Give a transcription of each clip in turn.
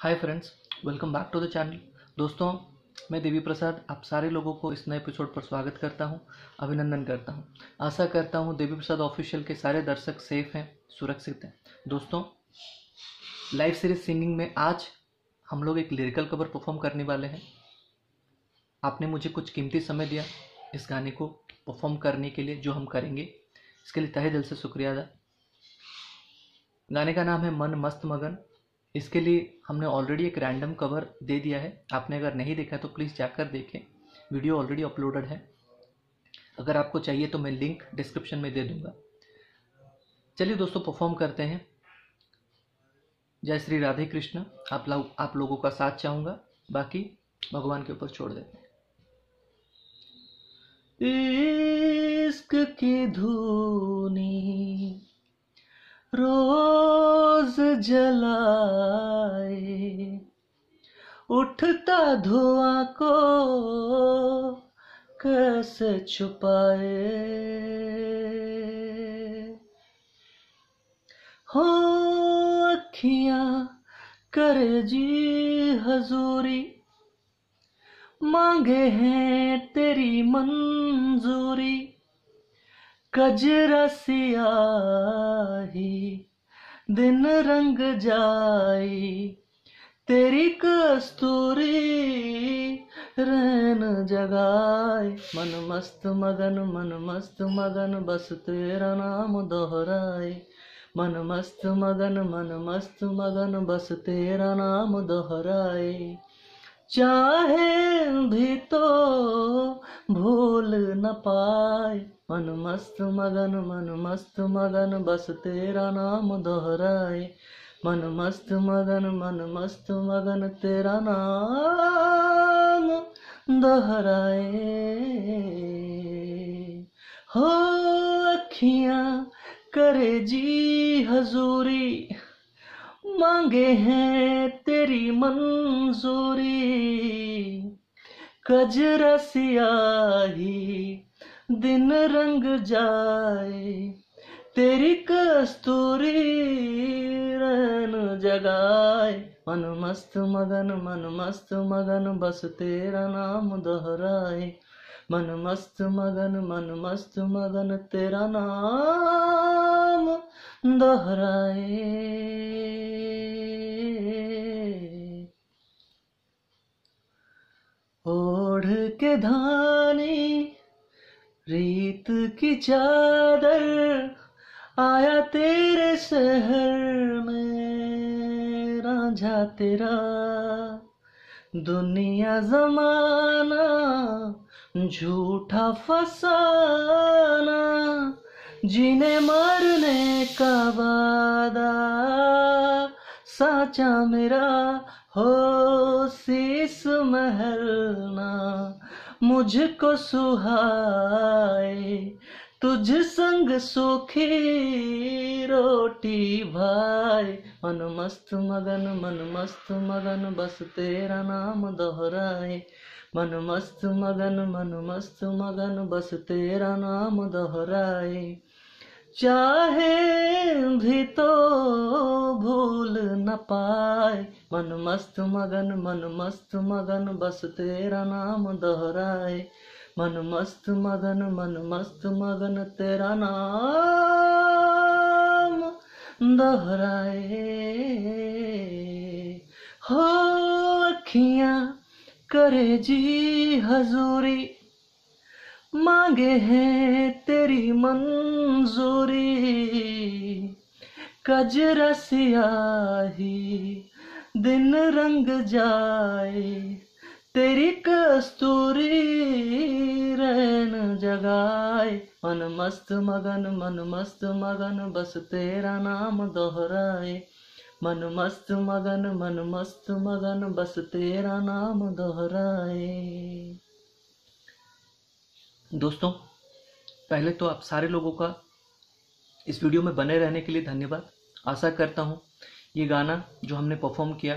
hi friends welcome back to the channel दोस्तों मैं देवी प्रसाद आप सारे लोगों को इस नए एपिसोड पर स्वागत करता हूं अभिनंदन करता हूं आशा करता हूं देवी प्रसाद ऑफिशियल के सारे दर्शक सेफ हैं सुरक्षित हैं दोस्तों लाइव सीरीज सिंगिंग में आज हम लोग एक लिरिकल कवर परफॉर्म करने वाले हैं आपने मुझे कुछ कीमती समय दिया इस गाने को परफॉर्म करने के लिए जो हम करेंगे इसके लिए तहे दिल से शुक्रिया अदा गाने का नाम है मन मस्त मगन इसके लिए हमने ऑलरेडी एक रैंडम कवर दे दिया है आपने अगर नहीं देखा तो प्लीज़ जाकर देखें वीडियो ऑलरेडी अपलोडेड है अगर आपको चाहिए तो मैं लिंक डिस्क्रिप्शन में दे दूंगा चलिए दोस्तों परफॉर्म करते हैं जय श्री राधे कृष्ण आप लोग आप लोगों का साथ चाहूँगा बाकी भगवान के ऊपर छोड़ देते हैं इश्क की धूनी रो जलाए उठता धुआं को कैसे छुपाए हो अखियां कर जी हजूरी मांगे हैं तेरी मंजूरी कजरा सियाही दिन रंग जाए तेरी कस्तूरी रैन जगाए मन मस्त मगन मन मस्त मगन बस तेरा नाम दोहराए मन मस्त मगन मन मस्त मगन बस तेरा नाम दोहराए चाहे भी तो भूल न पाए मन मस्त मगन मन मस्त मगन बस तेरा नाम दोहराए मन मस्त मगन मन मस्त मगन तेरा नाम दोहराए हो अखियाँ करे जी हजूरी मांगे हैं तेरी मंजूरी कजरा सियाही दिन रंग जाए तेरी कस्तूरी रन जगाए मन मस्त मगन मन मस्त मगन बस तेरा नाम दोहराए मन मस्त मगन मन मस्त मगन तेरा नाम दोहराए धानी रेत की चादर आया तेरे शहर में राझा तेरा दुनिया जमाना झूठा फसाना जीने मरने का वादा साचा मेरा हो शीस महलना मुझको सुहाए तुझ संग सुखी रोटी भाई मन मस्त मगन मन मस्त मगन बस तेरा नाम दोहराए मन मस्त मगन मन मस्त मगन बस तेरा नाम दोहराए चाहे भी तो भूल न पाए मन मस्त मगन मन मस्त मगन बस तेरा नाम दोहराए मन मस्त मगन मन मस्त मगन तेरा नाम दोहराए हो अखियां करे जी हजूरी मांगे हैं तेरी मंजूरी कज सियाही दिन रंग जाए तेरी कस्तूरी रैन जगाए मन मस्त मगन मन मस्त मगन बस तेरा नाम दोहराए मन मस्त मगन मन मस्त मगन बस तेरा नाम दोहराए दोस्तों पहले तो आप सारे लोगों का इस वीडियो में बने रहने के लिए धन्यवाद आशा करता हूँ ये गाना जो हमने परफॉर्म किया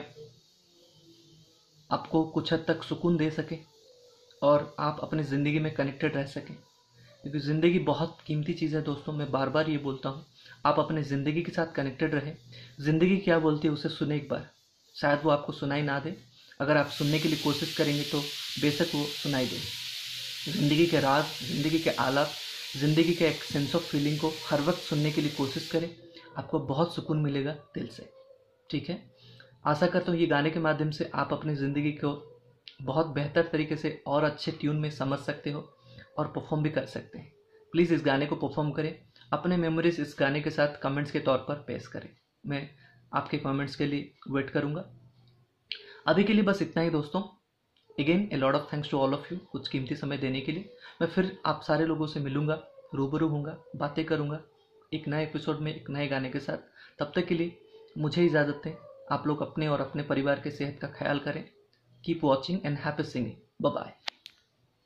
आपको कुछ हद तक सुकून दे सके और आप अपनी ज़िंदगी में कनेक्टेड रह सकें क्योंकि ज़िंदगी बहुत कीमती चीज़ है दोस्तों मैं बार बार ये बोलता हूँ आप अपने ज़िंदगी के साथ कनेक्टेड रहें ज़िंदगी क्या बोलती है उसे सुने एक बार शायद वो आपको सुनाई ना दे अगर आप सुनने के लिए कोशिश करेंगे तो बेशक वो सुनाई देंगे ज़िंदगी के राज ज़िंदगी के आलाप ज़िंदगी के एक सेंस ऑफ फीलिंग को हर वक्त सुनने के लिए कोशिश करें आपको बहुत सुकून मिलेगा दिल से ठीक है आशा करता हूँ ये गाने के माध्यम से आप अपनी ज़िंदगी को बहुत बेहतर तरीके से और अच्छे ट्यून में समझ सकते हो और परफॉर्म भी कर सकते हैं प्लीज़ इस गाने को परफॉर्म करें अपने मेमोरीज इस गाने के साथ कमेंट्स के तौर पर पेश करें मैं आपके कमेंट्स के लिए वेट करूँगा अभी के लिए बस इतना ही दोस्तों again a lot of thanks to all of you कुछ कीमती समय देने के लिए मैं फिर आप सारे लोगों से मिलूंगा रूबरू हूँगा बातें करूंगा एक नए एपिसोड में एक नए गाने के साथ तब तक के लिए मुझे इजाज़त दें आप लोग अपने और अपने परिवार के सेहत का ख्याल करें keep watching and happy singing bye